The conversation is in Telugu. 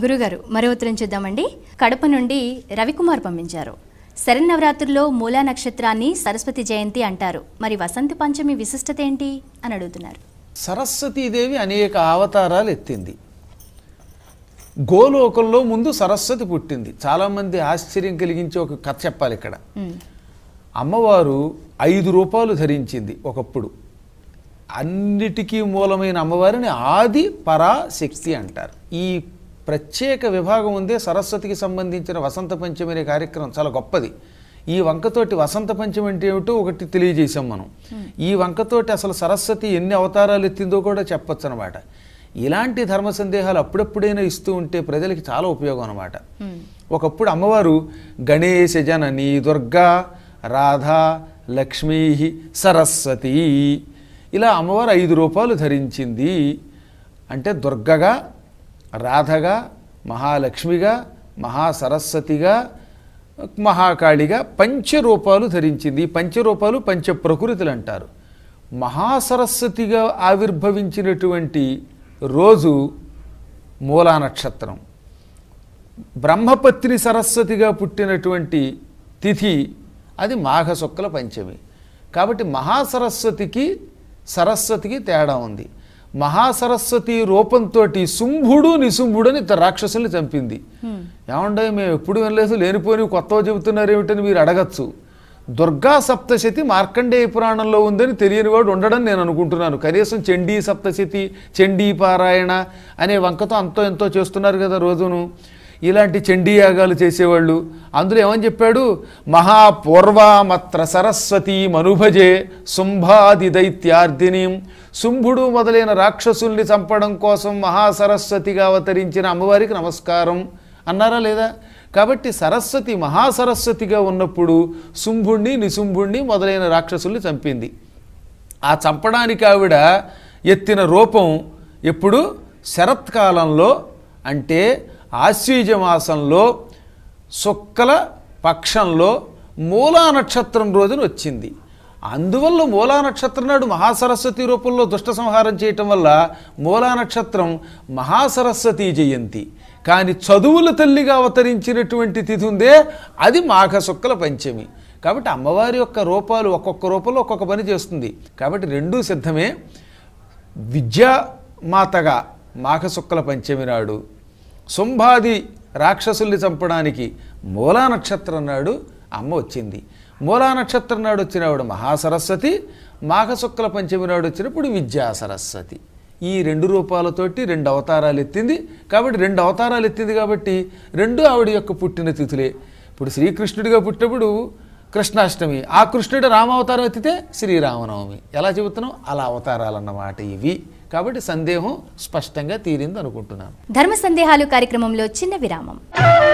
గురుగారు మరో ఉత్తరం చూద్దామండి కడప నుండి రవికుమార్ పంపించారు శరన్నవరాత్రుల్లో మూలా నక్షత్రాన్ని సరస్వతి జయంతి అంటారు మరి వసంత పంచమి విశిష్టత ఏంటి అని అడుగుతున్నారు సరస్వతీదేవి అనేక అవతారాలు ఎత్తింది గోలోకంలో ముందు సరస్వతి పుట్టింది చాలామంది ఆశ్చర్యం కలిగించే ఒక కథ చెప్పాలి ఇక్కడ అమ్మవారు ఐదు రూపాయలు ధరించింది ఒకప్పుడు అన్నిటికీ మూలమైన అమ్మవారిని ఆది పరాశక్తి అంటారు ఈ ప్రత్యేక విభాగం ఉంది సరస్వతికి సంబంధించిన వసంత పంచమి అనే కార్యక్రమం చాలా గొప్పది ఈ వంకతోటి వసంత పంచమి అంటే ఏమిటో ఒకటి తెలియజేసాం మనం ఈ వంకతోటి అసలు సరస్వతి ఎన్ని అవతారాలు ఎత్తిందో కూడా చెప్పొచ్చు అనమాట ఇలాంటి ధర్మ సందేహాలు అప్పుడప్పుడైనా ఇస్తూ ఉంటే ప్రజలకి చాలా ఉపయోగం అనమాట ఒకప్పుడు అమ్మవారు గణేశ జనని దుర్గా రాధా లక్ష్మీ సరస్వతి ఇలా అమ్మవారు ఐదు రూపాయలు ధరించింది అంటే దుర్గగా రాధగా మహాలక్ష్మిగా మహాసరస్వతిగా మహాకాళిగా పంచరూపాలు ధరించింది పంచరూపాలు పంచ ప్రకృతులు అంటారు మహాసరస్వతిగా ఆవిర్భవించినటువంటి రోజు మూలా నక్షత్రం బ్రహ్మపత్ని సరస్వతిగా పుట్టినటువంటి తిథి అది మాఘశుక్ల పంచమి కాబట్టి మహాసరస్వతికి సరస్వతికి తేడా ఉంది మహాసరస్వతి రూపంతో శుంభుడు నిశుంభుడు అని రాక్షసుల్ని చంపింది ఏమండే మేము ఎప్పుడు వినలేదు లేనిపోయి కొత్తగా చెబుతున్నారు ఏమిటని మీరు అడగచ్చు దుర్గా సప్తశతి మార్కండేయ పురాణంలో ఉందని తెలియని వాడు ఉండడం నేను అనుకుంటున్నాను కనీసం చండీ సప్తశతి చండీ పారాయణ అనే వంకతో అంతో ఎంతో చేస్తున్నారు కదా రోజును ఇలాంటి చండీయాగాలు చేసేవాళ్ళు అందులో ఏమని చెప్పాడు మహాపూర్వామత్ర సరస్వతి మనుభజే శుంభాది దైత్యార్థిని శుంభుడు మొదలైన రాక్షసుల్ని చంపడం కోసం మహాసరస్వతిగా అవతరించిన అమ్మవారికి నమస్కారం అన్నారా లేదా కాబట్టి సరస్వతి మహాసరస్వతిగా ఉన్నప్పుడు శుంభుణ్ణి నిశుంభుణ్ణి మొదలైన రాక్షసుల్ని చంపింది ఆ చంపడానికి ఆవిడ ఎత్తిన రూపం ఎప్పుడు శరత్కాలంలో అంటే ఆశ్వీజ మాసంలో శుక్కల పక్షంలో మూలా నక్షత్రం రోజున వచ్చింది అందువల్ల మూలా నక్షత్రం నాడు మహాసరస్వతి రూపంలో దుష్ట సంహారం చేయటం వల్ల మూలా నక్షత్రం మహాసరస్వతి జయంతి కానీ చదువుల తల్లిగా అవతరించినటువంటి తిథి ఉందే అది మాఘశుక్కల పంచమి కాబట్టి అమ్మవారి యొక్క రూపాలు ఒక్కొక్క రూపంలో ఒక్కొక్క పని చేస్తుంది కాబట్టి రెండూ సిద్ధమే విద్యామాతగా మాఘశుక్కల పంచమి నాడు శుంభాది రాక్షసుల్ని చంపడానికి మూలా నక్షత్రం నాడు అమ్మ వచ్చింది మూలా నక్షత్రం నాడు వచ్చినవాడు మహాసరస్వతి మాఘశుక్ల పంచమి నాడు వచ్చినప్పుడు విద్యా సరస్వతి ఈ రెండు రూపాలతోటి రెండు అవతారాలు ఎత్తింది కాబట్టి రెండు అవతారాలు ఎత్తింది కాబట్టి రెండు ఆవిడ యొక్క పుట్టిన తిథులే ఇప్పుడు శ్రీకృష్ణుడిగా పుట్టినప్పుడు కృష్ణాష్టమి ఆ కృష్ణుడు రామావతారం ఎత్తితే శ్రీరామనవమి ఎలా చెబుతున్నాం అలా అవతారాలన్నమాట ఇవి కాబట్టి సందేహం స్పష్టంగా తీరింది అనుకుంటున్నాను ధర్మ సందేహాలు కార్యక్రమంలో చిన్న విరామం